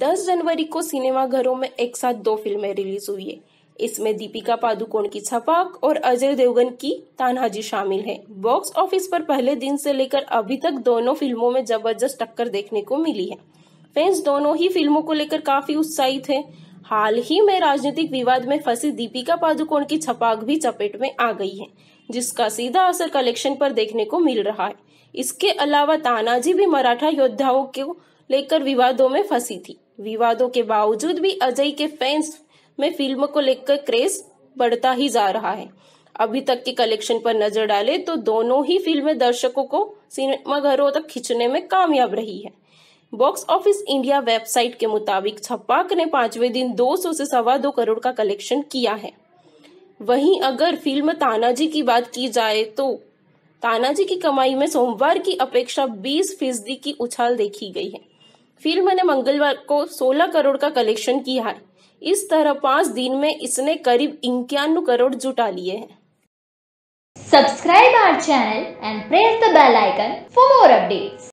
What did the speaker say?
10 जनवरी को सिनेमा घरों में एक साथ दो फिल्में रिलीज हुई है इसमें दीपिका पादुकोण की छपाक और अजय देवगन की तानाजी शामिल है बॉक्स ऑफिस पर पहले दिन से लेकर अभी तक दोनों फिल्मों में जबरदस्त टक्कर देखने को मिली है फैंस दोनों ही फिल्मों को लेकर काफी उत्साहित है हाल ही में राजनीतिक विवाद में फंसी दीपिका पादुकोण की छपाक भी चपेट में आ गई है जिसका सीधा असर कलेक्शन पर देखने को मिल रहा है इसके अलावा तानाजी भी मराठा योद्धाओं को लेकर विवादों में फंसी थी विवादों के बावजूद भी अजय के फैंस में फिल्म को लेकर क्रेज बढ़ता ही जा रहा है अभी तक के कलेक्शन पर नजर डाले तो दोनों ही फिल्में दर्शकों को सिनेमाघरों तक खींचने में कामयाब रही है बॉक्स ऑफिस इंडिया वेबसाइट के मुताबिक छपाक ने पांचवें दिन 200 से सवा दो करोड़ का कलेक्शन किया है वहीं अगर फिल्म तानाजी की बात की जाए तो तानाजी की कमाई में सोमवार की अपेक्षा 20 फीसदी की उछाल देखी गई है फिर मैंने मंगलवार को 16 करोड़ का कलेक्शन किया है इस तरह पांच दिन में इसने करीब इक्यानवे करोड़ जुटा लिए हैं subscribe our channel and press the bell icon for more updates